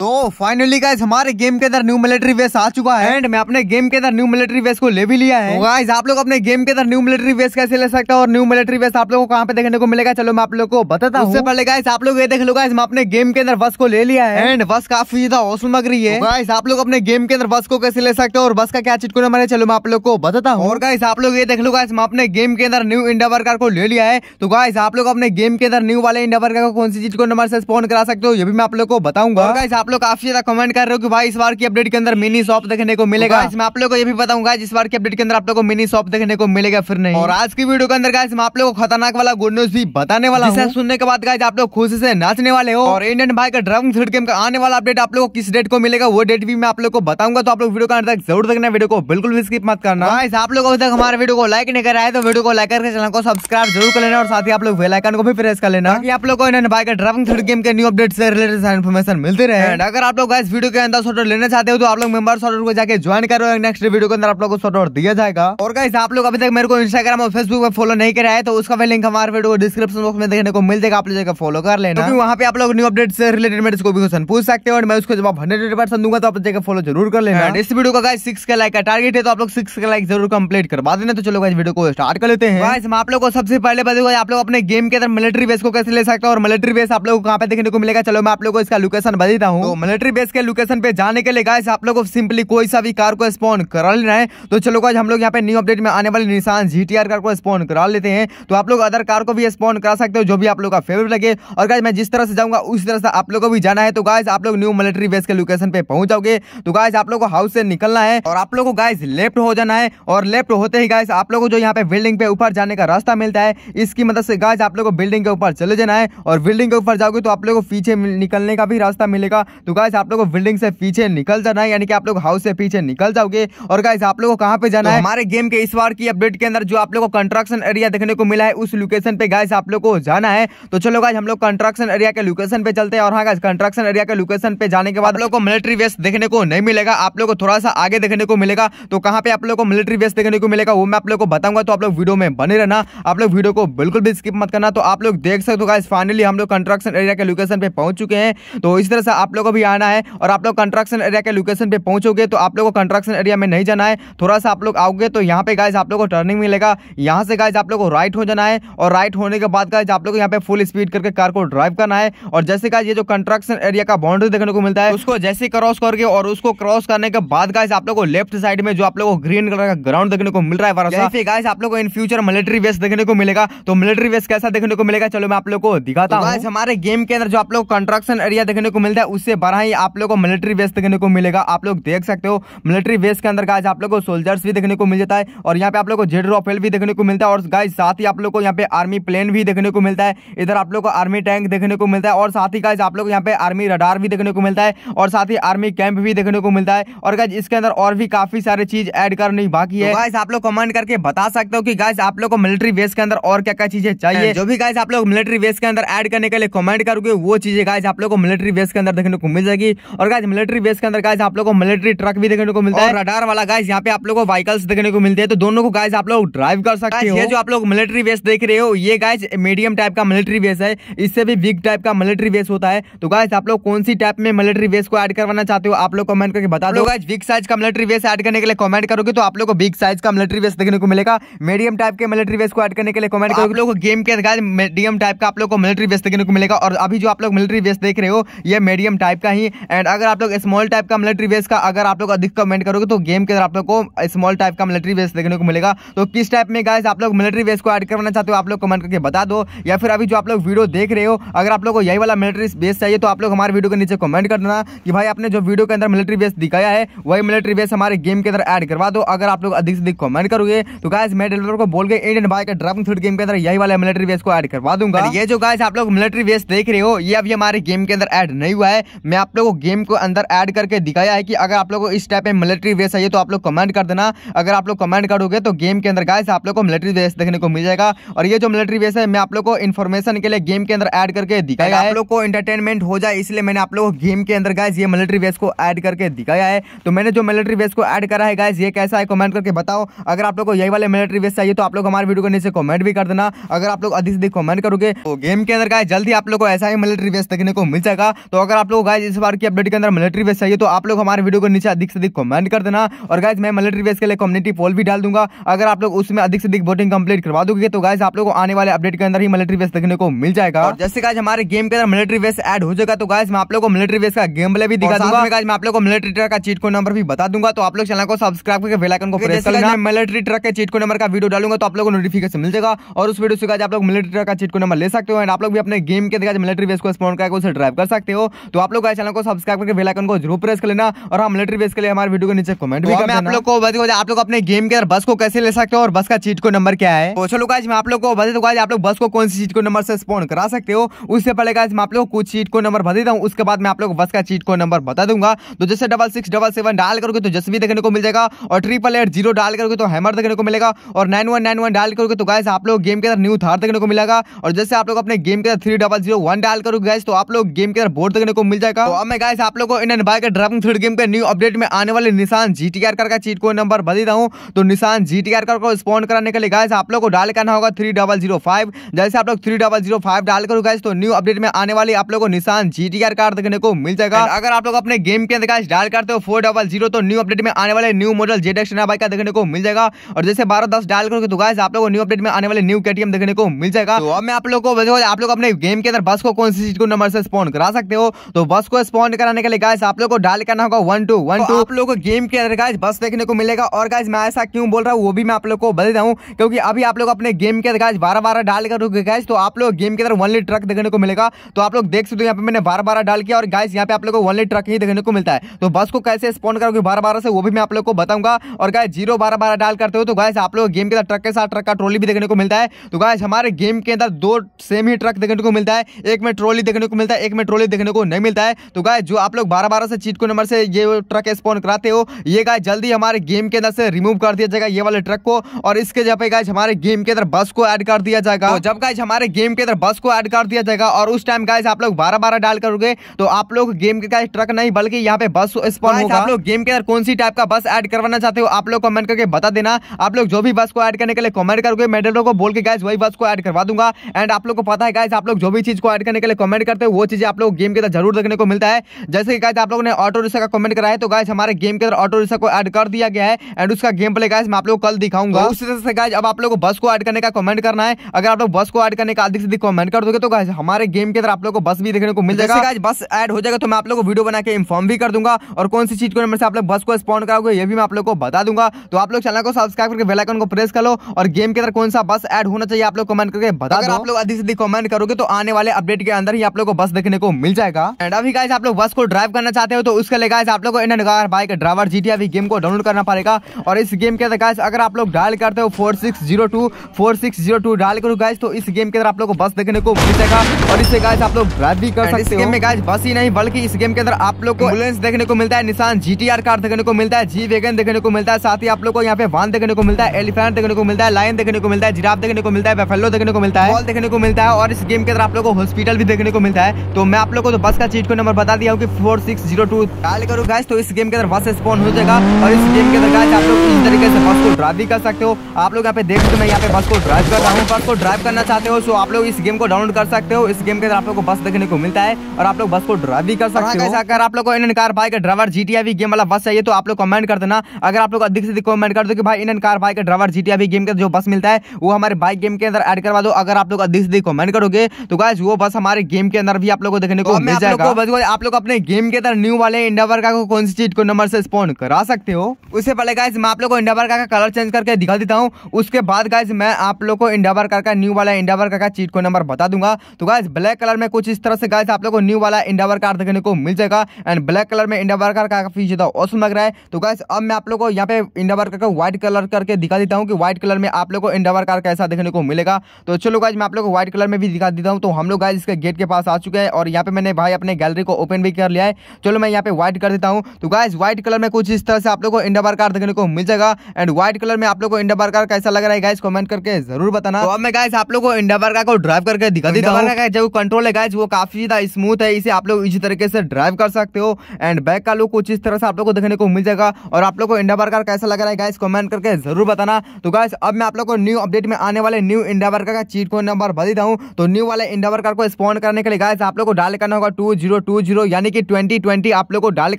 तो finally guys हमारे game के अंदर न्यू मिलिट्री वेस आ चुका है एंड मैं अपने गेम के अंदर न्यू मिलिट्री वेस को ले भी लिया है गाइज तो आप लोग अपने गेम के अंदर न्यू मिलिट्री वेस कैसे ले सकते हैं और न्यू मिलिट्री वेस आप लोगों को कहाँ पे देखने को मिलेगा चलो मैं आप लोग को बताता हूँ पहले गाइस आप लोग ये देख लो गाइज मैं अपने गेम के अंदर बस को ले लिया है एंड बस काफी ज्यादा हौसल मग रही है गाइस तो आप लोग अपने गेम के अंदर बस को कैसे ले सकते हो और बस का क्या चिटको नंबर है चलो मैं आप लोग को बताता हूँ और गाइस आप लोग ये देख लो गाइस मैं अपने गेम के अंदर न्यू इंडिया वर्कर को ले लिया है तो गाइस आप लोग अपने गेम के अंदर न्यू वाले इंडिया वर्कर को कौन सी चिटको नंबर से स्पॉन करा सकते हो ये भी मैं आप लोग को बताऊंगा आप लोग काफी ज्यादा कमेंट कर रहे हो कि भाई इस बार की अपडेट के अंदर मिनी शॉप देखने को मिलेगा इसमें आप लोग को ये भी बताऊंगा इस बार की अपडेट के अंदर आप लोग को मिनी शॉप देखने को मिलेगा फिर नहीं और आज की वीडियो के अंदर मैं आप लोग को खतरनाक वाला गुड न्यूज भी बताने वाला हूँ सुनने के बाद आप लोग खुशी से नाचने वाले हो और इंडियन भाई का ड्रम थ्रेड गेम का आने वाला अपडेट आप लोग किस डेट को मिलेगा वो डेट भी मैं आप लोग को बताऊंगा तो आप लोग वीडियो का अंदर जरूर देखना वीडियो को बिल्कुल भी स्किप मत करना आप लोग अभी तक हमारे वीडियो को लाइक नहीं कर तो वीडियो को लाइक करके चैनल को सब्सक्राइब जरूर कर लेना और साथ ही आप लोग बेलाइकन को भी प्रेस कर लेना आप लोग को इंडियन भाई का ड्रम थ्रेड गेम के न्यू अपडेट से रिलेटेड इन्फॉर्मेशन मिलती रहे फ्रेंड अगर आप लोग इस वीडियो के अंदर शॉर्ट लेना चाहते हो तो आप लोग मेंबर शॉर्ट को जाके ज्वाइन करो नेक्स्ट वीडियो के अंदर आप लोग को शॉर्ट दिया जाएगा और गाइस आप लोग अभी तक मेरे को इंस्टाग्राम और फेसबुक पर फॉलो नहीं कराया है तो उसका भी लिंक हमारे वीडियो को डिस्क्रिप्शन बॉक्स में देखने को मिल जाएगा आप लोग जाकर फॉलो कर लेना वहाँ पे आप लोग न्यू अपडेट से रिलेटेड मेरे को भी क्वेश्चन पूछ सकते हो और मैं उसको जवाब हंड्रेड परसेंट दूंगा तो आप जाकर फॉलो जरूर कर लेना इस वीडियो का गाइस सिक्स का लाइक का टारगेट है तो आप लोग सिक्स का लाइक जरूर कंप्लीट करवा देना तो चलो गाइस वीडियो को स्टार्ट कर लेते हैं गाइस आप लोग को सबसे पहले बताऊंगा आप लोग अपने गेम के अंदर मिलिट्री बेस को कैसे ले सकते हो और मिलिट्री बेस आप लोग को कहाँ पे देखने को मिलेगा चलो मैं आप लोग को इसका लोकेशन बताता हूँ तो मिलिट्री बेस के लोकेशन पे जाने के लिए गाइस आप लोग को सिंपली कोई सा भी कार को स्पॉन कर लेना है तो चलो गाइस हम लोग यहाँ पे न्यू अपडेट में आने वाली निशान जी कार को स्पॉन करा लेते हैं तो आप लोग अदर कार को भी स्पॉन करा सकते हो जो भी आप लोग का फेवरेट लगे और गाय मैं जिस तरह से जाऊंगा उसी तरह से आप लोग को भी जाना है तो गाय आप लोग न्यू मिलिट्री बेस के लोकेशन पे पहुंच जाओगे तो गाय आप लोग को हाउस से निकलना है और आप लोग को गायस लेफ्ट हो जाना है और लेफ्ट होते ही गाइज आप लोग को जो यहाँ पे बिल्डिंग पे ऊपर जाने का रास्ता मिलता है इसकी मदद से गायस आप लोग को बिल्डिंग के ऊपर चले जाना है और बिल्डिंग के ऊपर जाओगे तो आप लोग को पीछे निकलने का भी रास्ता मिलेगा तो गाइस आप लोग को बिल्डिंग से पीछे निकल जाना है यानी कि आप लोग हाउस से पीछे निकल जाओगे और गाइस आप लोग को कहाँ पे जाना तो है हमारे गेम के इस बार की अपडेट के अंदर जो आप लोग को कंस्ट्रक्शन एरिया देखने को मिला है उस लोकेशन पे गाइस आप लोग को जाना है तो चलो गाइस हम लोग कंस्ट्रक्शन एरिया के लोकेशन पे चलते हैं और हाँ गाइस कंस्ट्रक्शन एरिया के लोकेशन पे जाने के बाद लोग को मिलिट्री वेस्ट देखने को नहीं मिलेगा आप लोग को थोड़ा सा आगे देखने को मिलेगा तो कहाँ पे आप लोग को मिलिट्री वेस्ट देखने को मिलेगा वो मैं आप लोग को बताऊंगा तो आप लोग वीडियो में बने रहना आप लोग वीडियो को बिल्कुल भी स्किप मत करना तो आप लोग देख सकते हो गाइस फाइनली हम लोग कंस्ट्रक्शन एरिया के लोकेशन पे पहुंच चुके हैं तो इस तरह से आप लोग को भी आना है और आप लोग कंस्ट्रक्शन एरिया के लोकेशन पे पहुंचोगे तो आप लोग को कंस्ट्रक्शन एरिया में नहीं जाना है थोड़ा सा आप लोग आओगे तो यहाँ पे गाइज आप लोग को टर्निंग मिलेगा यहाँ से गाइज आप लोग को राइट हो जाना है और राइट होने के बाद गाइज आप लोग यहाँ पे फुल स्पीड करके कार को ड्राइव करना है और जैसे गाइज ये जो कंस्ट्रक्शन एरिया का बाउंड्री देखने को मिलता है उसको जैसे क्रॉस करके और उसको क्रॉस करने के बाद गाइज आप लोग को लेफ्ट साइड में जो आप लोग को ग्रीन कलर का ग्राउंड देखने को मिल रहा है गाइज आप लोग को इन फ्यूचर मिलिट्री वेस्ट देखने को मिलेगा तो मिलिट्री वेस्ट कैसा देखने को मिलेगा चलो मैं आप लोग को दिखाता हूँ हमारे गेम के अंदर जो आप लोग कंस्ट्रक्शन एरिया देखने को मिलता है उससे ही आप लोग को मिलिट्री बेस देखने को मिलेगा आप लोग देख सकते हो मिलिट्री बेस के अंदर गाइज आप लोग को सोल्जर्स भी देखने को मिल जाता है और यहाँ पे आप लोग को जेड रॉफेल भी देखने को मिलता है और गाइज साथ ही आप लोग को यहाँ पे आर्मी प्लेन भी देखने को मिलता है इधर आप लोग को आर्मी टैंक देखने को मिलता है और साथ ही गाइज आप लोग यहाँ पे आर्मी रडार भी देखने को मिलता है और साथ ही आर्मी कैंप भी देखने को मिलता है और गाइज इसके अंदर और भी काफी सारे चीज एड करनी बाकी है गाइज तो आप लोग कमेंट करके बता सकते हो कि गाइज आप लोग को मिलिट्री बेस के अंदर और क्या क्या चीजें चाहिए जो भी गाइज आप लोग मिलिट्री बेस के अंदर एड करने के लिए कमेंट करोगे वो चीजें गाइज आप लोग को मिलिट्री बेस के अंदर देखने को को मिल जाएगी और गाइज मिलिट्री बेस के अंदर गाइज आप लोग को मिलिट्री ट्रक भी देखने को मिलता है रडार वाला गाइज यहाँ पे आप लोग को व्हीकल्स देखने को मिलते हैं तो दोनों को गाइज आप लोग ड्राइव कर सकते हो ये जो आप लोग मिलिट्री बेस देख रहे हो ये गाइज मीडियम टाइप का मिलिट्री बेस है इससे भी बिग टाइप का मिलिट्री बेस होता है तो गाइज आप लोग कौन सी टाइप में मिलिट्री बेस को एड करवाना चाहते हो आप लोग कमेंट करके बता दो गाइज बिग साइज का मिलिट्री बेस एड करने के लिए कमेंट करोगे तो आप लोग को बिग साइज का मिलिट्री बेस देखने को मिलेगा मीडियम टाइप के मिलिट्री बेस को एड करने के लिए कमेंट करोगे लोग गेम के मीडियम टाइप का आप लोग को मिलिट्री बेस देखने को मिलेगा और अभी जो आप लोग मिलिट्री बेस देख रहे हो ये मीडियम टाइप टाइप का ही एंड अगर आप लोग स्मॉल टाइप का मिलिट्री बेस का अगर आप लोग अधिक कमेंट करोगे तो गेम के अंदर आप लोग को स्मॉल टाइप का मिलिट्री बेस देखने को मिलेगा तो किस टाइप में गाइस आप लोग मिलिट्री बेस को ऐड करना चाहते हो आप लोग कमेंट करके बता दो या फिर अभी जो आप लोग वीडियो देख रहे हो अगर आप लोग को यही वाला मिलिट्री बेस चाहिए तो आप लोग हमारे वीडियो के नीचे कमेंट कर देना कि भाई आपने जो वीडियो के अंदर मिलिट्री बेस दिखाया है वही मिलिट्री बेस हमारे गेम के अंदर ऐड करवा दो अगर आप लोग अधिक से अधिक कमेंट करोगे तो गाइस मैं डेवलपर को बोल के Indian bike driving three D game के अंदर यही वाला मिलिट्री बेस को ऐड करवा दूंगा ये जो गाइस आप लोग मिलिट्री बेस देख रहे हो ये अभी हमारे गेम के अंदर ऐड नहीं हुआ है मैं आप लोगों को गेम को अंदर ऐड करके दिखाया है कि अगर आप लोग को इस टाइप में मिलिट्री वेस चाहिए तो आप लोग कमेंट कर देना अगर आप लोग कमेंट करोगे तो गेम के अंदर गाइस आप लोग को मिलिट्री वेस देखने को मिल जाएगा और ये जो मिलिट्री वेस है मैं आप लोग को इन्फॉर्मेशन के लिए गेम के अंदर ऐड करके दिखाया है आप लोग को इंटरटेनमेंट हो जाए इसलिए मैंने आप लोग गेम के अंदर गाय ये मिलिट्री वेस को ऐड करके दिखाया है तो मैंने जो मिलिट्री वेस को ऐड करा है गाइज ये कैसा है कमेंट करके बताओ अगर आप लोग को यही वाले मिलिट्री वेस चाहिए तो आप लोग हमारे वीडियो को नीचे कमेंट भी कर देना अगर आप लोग अधिक से अधिक कमेंट करोगे तो गेम के अंदर गाय जल्दी आप लोग को ऐसा ही मिलिट्री वेस देखने को मिल जाएगा तो अगर आप लोग गाइज इस बार की अपडेट के अंदर मिलिट्री बेस चाहिए तो आप लोग हमारे वीडियो को नीचे अधिक से अधिक कमेंट कर देना और गाइज मैं मिलिट्री बेस के लिए कम्युनिटी पोल भी डाल दूंगा अगर आप लोग उसमें अधिक से अधिक वोटिंग कंप्लीट करवा दोगे तो गाइज आप लोग को आने वाले अपडेट के अंदर ही मिलिट्री बेस देखने को मिल जाएगा जैसे गाइज हमारे गेम के अंदर मिलिट्री बेस एड हो जाएगा तो गाइज मैं आप लोग को मिलिट्री बेस का गेम प्ले भी दिखा दूंगा गाइज मैं आप लोग को मिलिट्री ट्रक का चीट को नंबर भी बता दूंगा तो आप लोग चैनल को सब्सक्राइब करके बेलाइकन को प्रेस करना मिलिट्री ट्रक के चीट को नंबर का वीडियो डालूंगा तो आप लोग को नोटिफिकेशन मिल जाएगा और उस वीडियो से गाइज आप लोग मिलिट्री ट्रक का चीट को नंबर ले सकते हो एंड आप लोग भी अपने गेम के दिखा मिलिट्री बेस को स्पॉन्ड करके उसे ड्राइव कर सकते हो तो आप लोग चैनल को सब्सक्राइब करके बेल आइकन को जरूर प्रेस कर लेना और हम मिलिट्री बेस के लिए हमारे वीडियो के नीचे कमेंट भी तो कर आप लोग को बता आप लोग अपने गेम के अंदर बस को कैसे ले सकते हो और बस का चीट को नंबर क्या है तो चलो गाइज मैं आप लोग को बता दूँ आप लोग बस को कौन सी चीट को नंबर से स्पॉन करा सकते हो उससे पहले गाइज मैं आप लोग कुछ चीट को नंबर बता देता हूँ उसके बाद मैं आप लोग बस का चीट को नंबर बता दूंगा तो जैसे डबल सिक्स डबल सेवन डाल करोगे तो जस भी देखने को मिल जाएगा और ट्रिपल एट जीरो डाल करोगे तो हैमर देखने को मिलेगा और नाइन वन नाइन वन डाल करोगे तो गाइज आप लोग गेम के अंदर न्यू थार देखने को मिलेगा और जैसे आप लोग अपने गेम के अंदर थ्री डबल जीरो वन डाल करोगे गाइज तो आप लोग गेम के अंदर बोर्ड देखने को मिल जाएगा जाएगा तो अब मैं गाइस आप लोगों को इंडियन बाइक के ड्रैगन थ्रेड गेम के न्यू अपडेट में आने वाले निशान जी टी का चीट को नंबर बदल देता हूँ तो निशान जी टी को स्पॉन कराने के लिए गाइस आप लोग को डाल करना होगा थ्री डबल जीरो फाइव जैसे आप लोग थ्री डबल जीरो फाइव डाल करो गाइस तो न्यू अपडेट में आने वाली आप लोग को निशान जी टी कार देखने को मिल जाएगा अगर आप लोग अपने गेम के अंदर गाइस डाल करते हो फोर डबल जीरो तो न्यू अपडेट में आने वाले new model Z X bike का देखने को मिल जाएगा और जैसे बारह दस डाल करोगे तो गाइस आप लोग को न्यू अपडेट में आने वाले न्यू केटीएम देखने को मिल जाएगा तो अब मैं आप लोग को आप लोग अपने गेम के अंदर बस को कौन सी चीज को नंबर से स्पॉन करा सकते हो तो बस को स्पॉन्ड कराने के लिए गाइस आप लोग को डाल करना होगा वन टू वन टू आप लोग को गेम के अंदर गाइस बस देखने को मिलेगा और गाइस मैं ऐसा क्यों बोल रहा हूँ वो भी मैं आप लोग को बता हूँ क्योंकि अभी आप लोग अपने गेम के अंदर गाइस बारह बारह डाल कर रुके गाइस तो आप लोग गेम के अंदर वनली ट्रक देखने को मिलेगा तो आप लोग देख सकते हो यहाँ पे मैंने बारह बारह डाल किया और गाइस यहाँ पे आप लोग को वनली ट्रक ही देखने को मिलता है तो बस को कैसे स्पॉन्ड करोगे बारह बारह से वो भी मैं आप लोग को बताऊंगा और गाय जीरो बारह बारह डाल करते हो तो गाइस आप लोग गेम के अंदर ट्रक के साथ ट्रक का ट्रोली भी देखने को मिलता है तो गाइस हमारे गेम के अंदर दो सेम ही ट्रक देखने को मिलता है एक में ट्रोली देखने को मिलता है एक में ट्रोली देखने को नहीं मिलता है है तो गाय जो आप लोग बारह बारह से चीट को नंबर से ये ट्रक स्पॉन कराते हो ये गाय जल्दी हमारे गेम के अंदर से रिमूव कर दिया जाएगा ये वाले ट्रक को और इसके जगह पे गाइज हमारे गेम के अंदर बस को ऐड कर दिया जाएगा तो जब गाइज हमारे गेम के अंदर बस को ऐड कर दिया जाएगा और उस टाइम गाइज आप लोग बारह बारह डाल करोगे तो आप लोग गेम के गाइज ट्रक नहीं बल्कि यहाँ पे बस स्पॉन होगा आप लोग गेम के अंदर कौन सी टाइप का बस ऐड करवाना चाहते हो आप लोग कमेंट करके बता देना आप लोग जो भी बस को ऐड करने के लिए कमेंट करोगे मैं को बोल के गाइज वही बस को ऐड करवा दूंगा एंड आप लोग को पता है गाइज आप लोग जो भी चीज को ऐड करने के लिए कमेंट करते हो वो चीज आप लोग गेम के अंदर जरूर देखने देखने को मिलता है जैसे कि गाइस आप लोगों ने ऑटो रिक्शा का कमेंट कराया तो गाइस हमारे गेम के अंदर ऑटो रिक्शा को ऐड कर दिया गया है एंड उसका गेम प्ले गाइस मैं आप लोगों को कल दिखाऊंगा तो उसी तरह से गाइस अब आप लोग को बस को ऐड करने का कमेंट करना है अगर आप लोग बस को ऐड करने का अधिक से अधिक कमेंट कर दोगे तो गाइस हमारे गेम के अंदर आप लोग को बस भी देखने को मिल जाएगा गाइस बस ऐड हो जाएगा तो मैं आप लोग को वीडियो बना के इन्फॉर्म भी कर दूंगा और कौन सी चीज को नंबर से आप लोग बस को स्पॉन्ड कराओगे ये भी मैं आप लोग को बता दूंगा तो आप लोग चैनल को सब्सक्राइब करके बेलाइकन को प्रेस कर लो और गेम के अंदर कौन सा बस ऐड होना चाहिए आप लोग कमेंट करके बता दो आप लोग अधिक से अधिक कमेंट करोगे तो आने वाले अपडेट के अंदर ही आप लोग को बस देखने को मिल जाएगा एंड अब अभी गाइस आप लोग बस को ड्राइव करना चाहते हो तो उसके लिए गाइस आप लोग को Indian car bike driver G T game को डाउनलोड करना पड़ेगा और इस गेम के अंदर गाइस अगर आप लोग डायल करते हो four six zero two four six zero two dial करो गाइस तो इस गेम के अंदर आप लोग को बस देखने को मिलेगा और इससे गाइस आप लोग ड्राइव भी कर सकते इस गाइस बस ही नहीं बल्कि इस गेम के अंदर आप लोग को एम्बुलेंस देखने को मिलता है निशान जी कार देखने को मिलता है जी वेगन देखने को मिलता है साथ ही आप लोग को यहाँ पे वन देखने को मिलता है एलिफेंट देखने को मिलता है लाइन देखने को मिलता है जिराफ देखने को मिलता है बेफेलो देखने को मिलता है देखने को मिलता है और इस गेम के अंदर आप लोग को हॉस्पिटल भी देखने को मिलता है तो मैं आप लोग को तो बस का चीज को नंबर बता दिया कि फोर सिक्स जीरो टू डाल करो गैस तो इस गेम के अंदर बस स्पॉन हो जाएगा और इस गेम के अंदर गैस आप लोग इस तरीके से बस को ड्राइव भी कर सकते हो आप लोग यहाँ पे देख सकते हो मैं यहाँ पे बस को ड्राइव कर रहा हूँ बस को ड्राइव करना चाहते हो सो आप लोग इस गेम को डाउनलोड कर सकते हो इस गेम के अंदर आप लोग को बस देखने को मिलता है और आप लोग बस को ड्राइव भी कर सकते हो अगर आप लोग को in car bike driver G game वाला बस चाहिए तो आप लोग कमेंट कर देना अगर आप लोग अधिक से अधिक कमेंट कर दो कि भाई in car bike driver G game के जो बस मिलता है वो हमारे बाइक गेम के अंदर एड करवा दो अगर आप लोग अधिक से अधिक कमेंट करोगे तो गाइज वो बस हमारे गेम के अंदर भी आप लोग को देखने को मिल जाएगा बस आप लोग अपने गेम के अंदर न्यू वाले इंडा वर्गा को कौन सी चीज को नंबर से स्पॉन करा सकते हो उससे पहले गाइज मैं आप लोग को इंडा वर्गा का कलर चेंज करके दिखा देता हूँ उसके बाद गाइज मैं आप लोग को इंडा वर्गा का न्यू वाला इंडा वर्गा का चीट को नंबर बता दूंगा तो गाइज ब्लैक कलर में कुछ इस तरह से गाइज आप लोग को न्यू वाला इंडा वर्ग कार्ड देखने को मिल जाएगा एंड ब्लैक कलर में इंडा वर्ग काफी ज्यादा औसम लग रहा है तो गाइज अब मैं आप लोग को यहाँ पे इंडा वर्ग का व्हाइट कलर करके दिखा देता हूँ कि व्हाइट कलर में आप लोग को इंडा वर्ग कैसा देखने को मिलेगा तो चलो गाइज मैं आप लोग को व्हाइट कलर में भी दिखा देता हूँ तो हम लोग गाइज इसके गेट के पास आ चुके हैं और यहाँ पे मैंने भाई अपने गैलरी को ओपन भी कर लिया है चलो मैं यहाँ पे व्हाइट कर देता हूँ तो गाइज व्हाइट कलर में कुछ इस तरह से आप लोग को इंडा बारकार देखने को मिल जाएगा एंड व्हाइट कलर में आप लोग को इंडा बारकार कैसा लग रहा है गाइज कमेंट करके जरूर बताना तो अब मैं गाइज आप लोग को इंडा बारकार को ड्राइव करके दिखा देता हूँ जो कंट्रोल है गाइज वो काफी ज्यादा स्मूथ है इसे आप लोग इसी तरीके से ड्राइव कर सकते हो एंड बैक का लुक कुछ इस तरह से आप लोग को देखने को मिल जाएगा और आप लोग को इंडा बारकार कैसा लग रहा है गाइज कमेंट करके जरूर बताना तो गाइज अब मैं आप लोग को न्यू अपडेट में आने वाले न्यू इंडा बारकार का चीट को नंबर भर देता हूँ तो न्यू वाले इंडा बारकार को स्पॉन्ड करने के लिए गाइज आप लोग को डाल करना होगा टू जीरो टू जीरो यानी कि ट्वेंटी ट्वेंटी आप लोग को डाल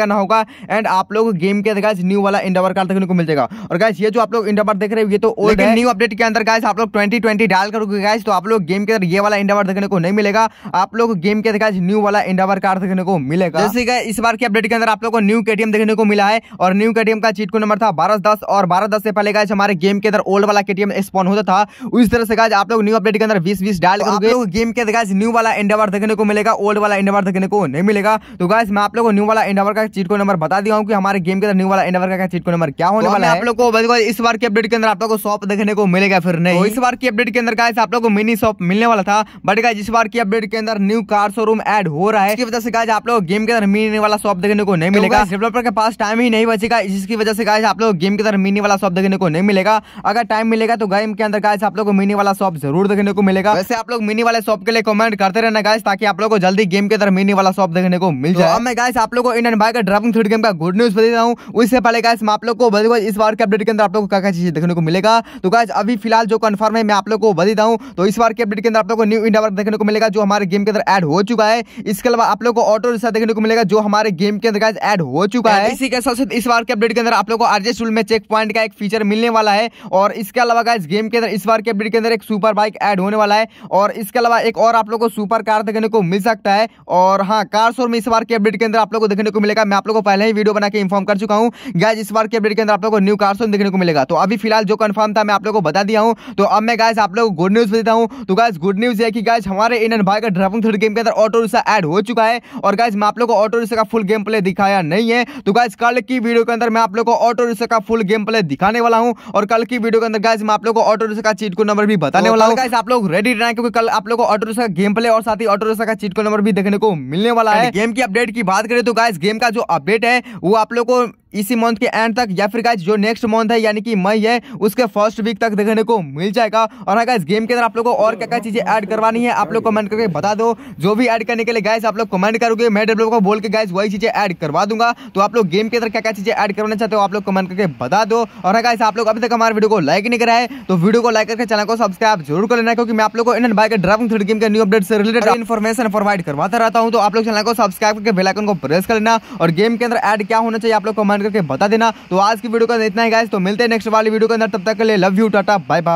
करना होगा एंड आप लोग गेम के गाइस न्यू वाला इंडावर कार्ड देखने को मिल जाएगा और गाइस ये जो आप लोग इंडावर देख रहे हो ये तो ओल्ड है न्यू अपडेट के अंदर गाइस आप लोग ट्वेंटी ट्वेंटी डायल करोगे गाइस तो आप लोग गेम के अंदर ये वाला इंडावर देखने को नहीं मिलेगा आप लोग गेम के गाइस न्यू वाला इंडावर कार्ड देखने को मिलेगा जैसे गाइस इस बार के अपडेट के अंदर आप लोग को न्यू केटीएम देखने को मिला है और न्यू केटीएम का चीट को नंबर था बारह दस और बारह दस से पहले गाइस हमारे गेम के अंदर ओल्ड वाला केटीएम स्पॉन होता था उस तरह से गाइस आप लोग न्यू अपडेट के अंदर बीस बीस डायल करोगे गेम के तो गाइस न्यू वाला इंडावर देखने को मिलेगा ओल्ड वाला इंडावर देखने को नहीं मिलेगा तो गाइस मैं आप लोगों को न्यू वाला इंडावर का चीट को नंबर बता दिया हूँ कि हमारे गेम के अंदर न्यू वाला इंडावर का चीट को नंबर क्या होने तो वाला है आप लोग को इस बार की अपडेट के अंदर आप लोग को शॉप देखने को मिलेगा फिर नहीं तो इस बार की अपडेट के अंदर गाइस आप लोग को मिनी शॉप मिलने वाला था बट गाइस इस बार की अपडेट के अंदर न्यू कार शोरूम एड हो रहा है इसकी वजह से गाइस आप लोग गेम के अंदर मिनी वाला शॉप देखने को नहीं तो मिलेगा डेवलपर के पास टाइम ही नहीं बचेगा इसकी वजह से गाइस आप लोग गेम के अंदर मिनी वाला शॉप देखने को नहीं मिलेगा अगर टाइम मिलेगा तो गेम के अंदर गाइस आप लोग को मिनी वाला शॉप जरूर देखने को मिलेगा वैसे आप लोग मिनी वाले शॉप के लिए कमेंट करते रहना गाइस ताकि आप लोग को जल्दी गेम के अंदर मिनी वाला शॉप देखने को मिल तो जाए तो मैं गाइस आप लोग को इंडियन बाइक का ड्राफ्टिंग थ्रेड गेम का गुड न्यूज बता देता हूँ उससे पहले गाइस मैं आप लोग को बताऊँ इस बार के अपडेट के अंदर आप लोग को क्या क्या चीज देखने को मिलेगा तो गाइस अभी फिलहाल जो कन्फर्म है मैं आप लोग को बता देता हूँ तो इस बार के अपडेट के अंदर आप लोग को न्यू इंडिया देखने को मिलेगा जो हमारे गेम के अंदर एड हो चुका है इसके अलावा आप लोग को ऑटो रिक्शा देखने को मिलेगा जो हमारे गेम के अंदर गाइस एड हो चुका है इसी के साथ साथ इस बार के अपडेट के अंदर आप लोग को आरजे स्टूल में चेक पॉइंट का एक फीचर मिलने वाला है और इसके अलावा गाइस गेम के अंदर इस बार के अपडेट के अंदर एक सुपर बाइक एड होने वाला है और इसके अलावा एक और आप लोग को सुपर कार देखने को मिल सकता है और हाँ गया कार शोर में इस बार के अपडेट के अंदर आप लोग को देखने को मिलेगा मैं आप लोगों को पहले ही वीडियो बना के इन्फॉर्म कर चुका हूँ गैस इस बार के अपडेट के अंदर आप लोग को न्यू कार शोर देखने को मिलेगा तो अभी फिलहाल जो कन्फर्म था मैं आप लोग को बता दिया हूँ तो अब मैं गैस आप लोग को गुड न्यूज़ देता हूँ तो गैस गुड न्यूज़ है कि गैस हमारे इन भाई का ड्राइविंग थर्ड गेम के अंदर ऑटो रिक्शा एड हो चुका है और गैस मैं आप लोग को ऑटो रिक्शा का फुल गेम प्ले दिखाया नहीं है तो गैस कल की वीडियो के अंदर मैं आप लोग को ऑटो रिक्शा का फुल गेम प्ले दिखाने वाला हूँ और कल की वीडियो के अंदर गैस मैं आप लोग को ऑटो रिक्शा का चीट को नंबर भी बताने वाला हूँ गैस आप लोग रेडी रहना क्योंकि कल आप लोग को ऑटो रिक्शा गेम प्ले और साथ ही ऑटो रिक्शा का चीट को नंबर भी देखने को मिलने वाला है गेम की अपडेट की बात करें तो गाइस गेम का जो अपडेट है वो आप लोग को इसी मंथ के एंड तक या फिर गाइज जो नेक्स्ट मंथ है यानी कि मई है उसके फर्स्ट वीक तक देखने को मिल जाएगा और हाँ गाइज गेम के अंदर आप लोग को और क्या क्या हाँ, चीजें ऐड हाँ, करवानी है आप लोग कमेंट करके बता दो जो भी ऐड करने के लिए गाइज आप लोग कमेंट करोगे मैं डेवलप को बोल के गाइज वही चीजें ऐड करवा दूंगा तो आप लोग गेम के अंदर क्या क्या चीजें ऐड करवाना चाहते हो आप लोग कमेंट करके बता दो और हाँ गाइस आप लोग अभी तक हमारे वीडियो को लाइक नहीं कराए तो वीडियो को लाइक करके चैनल को सब्सक्राइब जरूर कर लेना क्योंकि मैं आप लोग in bike driving three D game के न्यू अपडेट से रिलेटेड इन्फॉर्मेशन प्रोवाइड करवाता रहता हूँ तो आप लोग चैनल को सब्सक्राइब करके बेलाइकन को प्रेस कर लेना और गेम के अंदर एड क्या होना चाहिए आप लोग कमेंट कमेंट करके बता देना तो आज की वीडियो का इतना ही गाइस तो मिलते हैं नेक्स्ट वाली वीडियो के अंदर तब तक के लिए love you tata bye bye